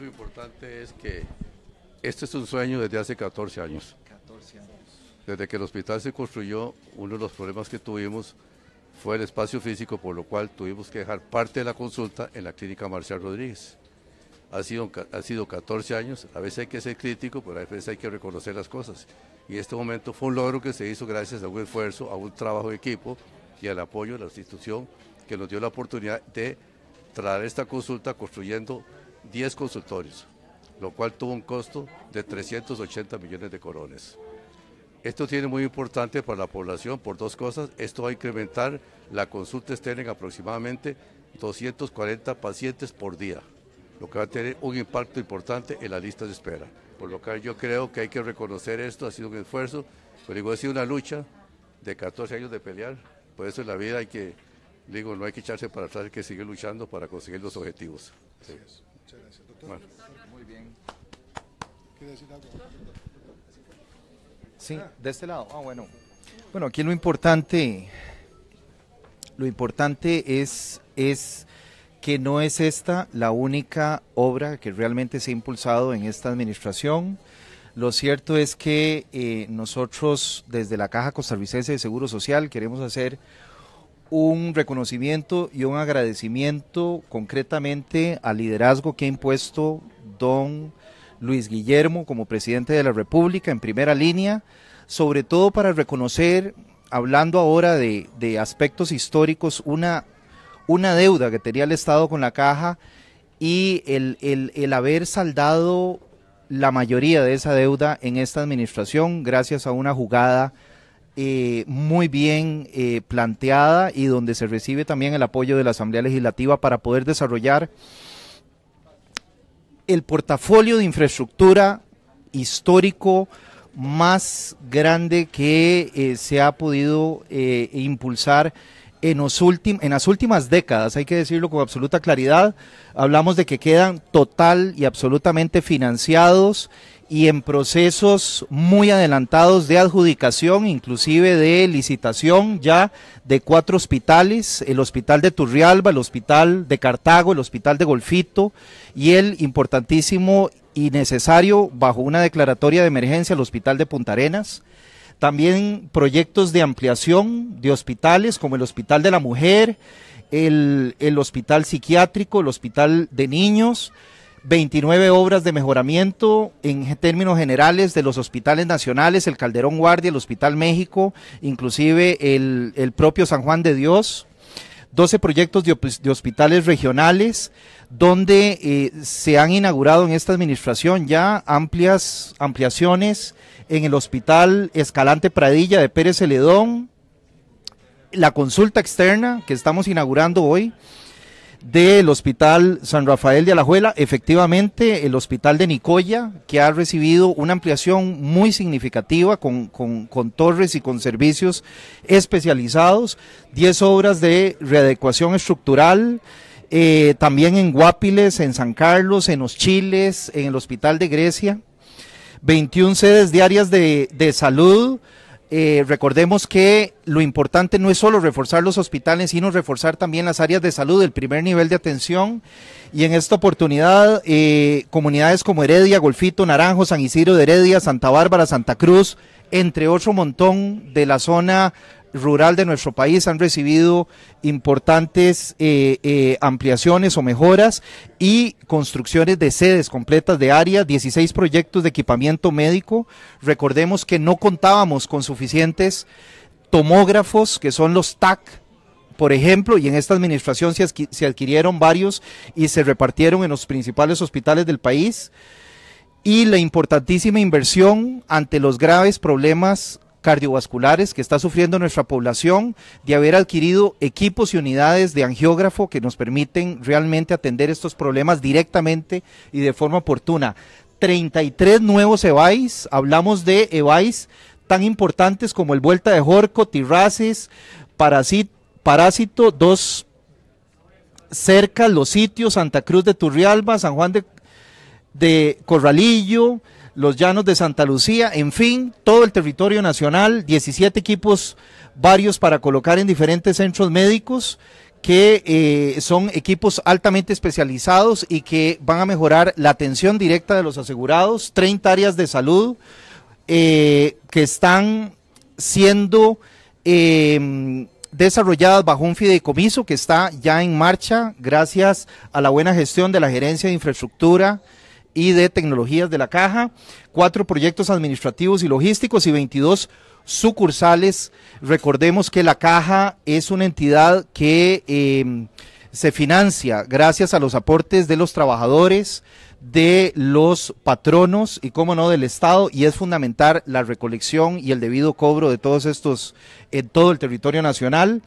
lo importante es que este es un sueño desde hace 14 años. Desde que el hospital se construyó, uno de los problemas que tuvimos fue el espacio físico, por lo cual tuvimos que dejar parte de la consulta en la clínica Marcial Rodríguez. Ha sido, ha sido 14 años, a veces hay que ser crítico, pero a veces hay que reconocer las cosas. Y este momento fue un logro que se hizo gracias a un esfuerzo, a un trabajo de equipo y al apoyo de la institución que nos dio la oportunidad de traer esta consulta construyendo 10 consultorios, lo cual tuvo un costo de 380 millones de corones. Esto tiene muy importante para la población por dos cosas. Esto va a incrementar la consulta externa en aproximadamente 240 pacientes por día, lo que va a tener un impacto importante en la lista de espera. Por lo cual yo creo que hay que reconocer esto, ha sido un esfuerzo, pero digo, ha sido una lucha de 14 años de pelear, por eso en la vida hay que, digo, no hay que echarse para atrás, hay que seguir luchando para conseguir los objetivos doctor. Muy bien. ¿Quiere decir algo? Sí, ah. de este lado. Ah, bueno. Bueno, aquí lo importante, lo importante es, es que no es esta la única obra que realmente se ha impulsado en esta administración. Lo cierto es que eh, nosotros desde la Caja Costarricense de Seguro Social queremos hacer un reconocimiento y un agradecimiento concretamente al liderazgo que ha impuesto don Luis Guillermo como presidente de la República en primera línea, sobre todo para reconocer, hablando ahora de, aspectos históricos, una, una deuda que tenía el Estado con la caja y el, el haber saldado la mayoría de esa deuda en esta administración gracias a una jugada eh, muy bien eh, planteada y donde se recibe también el apoyo de la Asamblea Legislativa para poder desarrollar el portafolio de infraestructura histórico más grande que eh, se ha podido impulsar en, los en las últimas décadas, hay que decirlo con absoluta claridad, hablamos de que quedan total y absolutamente financiados y en procesos muy adelantados de adjudicación, inclusive de licitación ya de cuatro hospitales, el hospital de Turrialba, el hospital de Cartago, el hospital de Golfito y el importantísimo y necesario bajo una declaratoria de emergencia el hospital de Punta Arenas. También proyectos de ampliación de hospitales como el Hospital de la Mujer, el, el Hospital Psiquiátrico, el Hospital de Niños, 29 obras de mejoramiento en términos generales de los hospitales nacionales, el Calderón Guardia, el Hospital México, inclusive el, propio San Juan de Dios, 12 proyectos de, hospitales regionales, donde eh, se han inaugurado en esta administración ya amplias ampliaciones en el Hospital Escalante Pradilla de Pérez Celedón, la consulta externa que estamos inaugurando hoy, del Hospital San Rafael de Alajuela, efectivamente el Hospital de Nicoya, que ha recibido una ampliación muy significativa con, torres y con servicios especializados, 10 obras de readecuación estructural, eh, también en Guapiles, en San Carlos, en Los Chiles, en el Hospital de Grecia, 21 sedes diarias de, de salud, eh, recordemos que lo importante no es solo reforzar los hospitales, sino reforzar también las áreas de salud, el primer nivel de atención. Y en esta oportunidad, eh, comunidades como Heredia, Golfito, Naranjo, San Isidro de Heredia, Santa Bárbara, Santa Cruz, entre otro montón de la zona rural de nuestro país han recibido importantes eh, eh, ampliaciones o mejoras y construcciones de sedes completas de área, 16 proyectos de equipamiento médico. Recordemos que no contábamos con suficientes tomógrafos, que son los TAC, por ejemplo, y en esta administración se, adquirieron varios y se repartieron en los principales hospitales del país, y la importantísima inversión ante los graves problemas cardiovasculares que está sufriendo nuestra población, de haber adquirido equipos y unidades de angiógrafo que nos permiten realmente atender estos problemas directamente y de forma oportuna. 33 nuevos EVAIS, hablamos de EVAIS tan importantes como el Vuelta de Jorco, Tirraces, Parásito, dos cerca, Los Sitios, Santa Cruz de Turrialba, San Juan de Corralillo, los llanos de Santa Lucía, en fin, todo el territorio nacional, 17 equipos varios para colocar en diferentes centros médicos que eh, son equipos altamente especializados y que van a mejorar la atención directa de los asegurados, 30 áreas de salud eh, que están siendo em, desarrolladas bajo un fideicomiso que está ya en marcha gracias a la buena gestión de la gerencia de infraestructura, y de tecnologías de la caja, cuatro proyectos administrativos y logísticos y 22 sucursales. Recordemos que la caja es una entidad que eh, se financia gracias a los aportes de los trabajadores, de los patronos y, como no, del Estado, y es fundamental la recolección y el debido cobro de todos estos en todo el territorio nacional.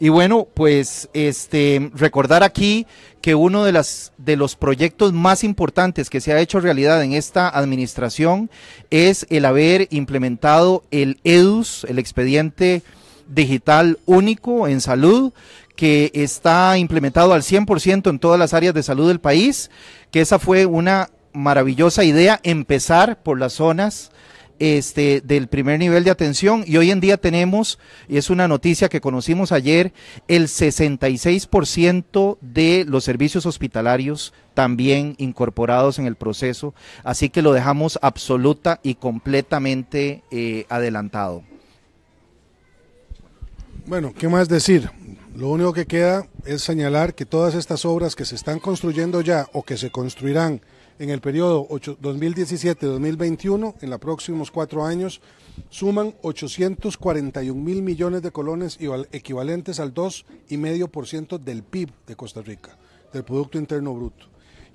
Y bueno, pues este, recordar aquí que uno de, las, de los proyectos más importantes que se ha hecho realidad en esta administración es el haber implementado el EDUS, el expediente digital único en salud, que está implementado al 100% en todas las áreas de salud del país, que esa fue una maravillosa idea, empezar por las zonas este, del primer nivel de atención y hoy en día tenemos, y es una noticia que conocimos ayer, el 66% de los servicios hospitalarios también incorporados en el proceso, así que lo dejamos absoluta y completamente eh, adelantado. Bueno, ¿qué más decir? Lo único que queda es señalar que todas estas obras que se están construyendo ya o que se construirán en el periodo 2017-2021, en los próximos cuatro años, suman 841 mil millones de colones equivalentes al 2,5% del PIB de Costa Rica, del Producto Interno Bruto.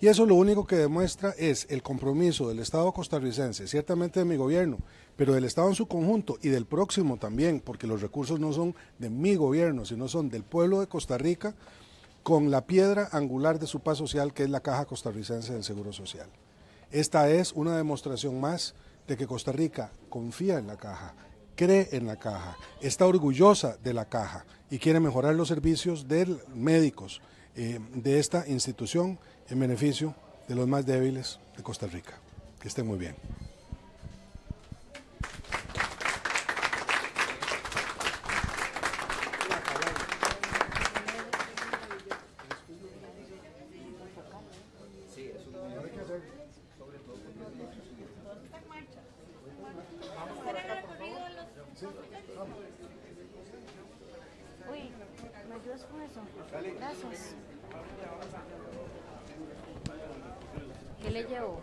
Y eso lo único que demuestra es el compromiso del Estado costarricense, ciertamente de mi gobierno, pero del Estado en su conjunto y del próximo también, porque los recursos no son de mi gobierno, sino son del pueblo de Costa Rica, con la piedra angular de su paz social, que es la Caja Costarricense del Seguro Social. Esta es una demostración más de que Costa Rica confía en la caja, cree en la caja, está orgullosa de la caja y quiere mejorar los servicios de médicos, eh, de esta institución en beneficio de los más débiles de Costa Rica. Que estén muy bien. le llevó?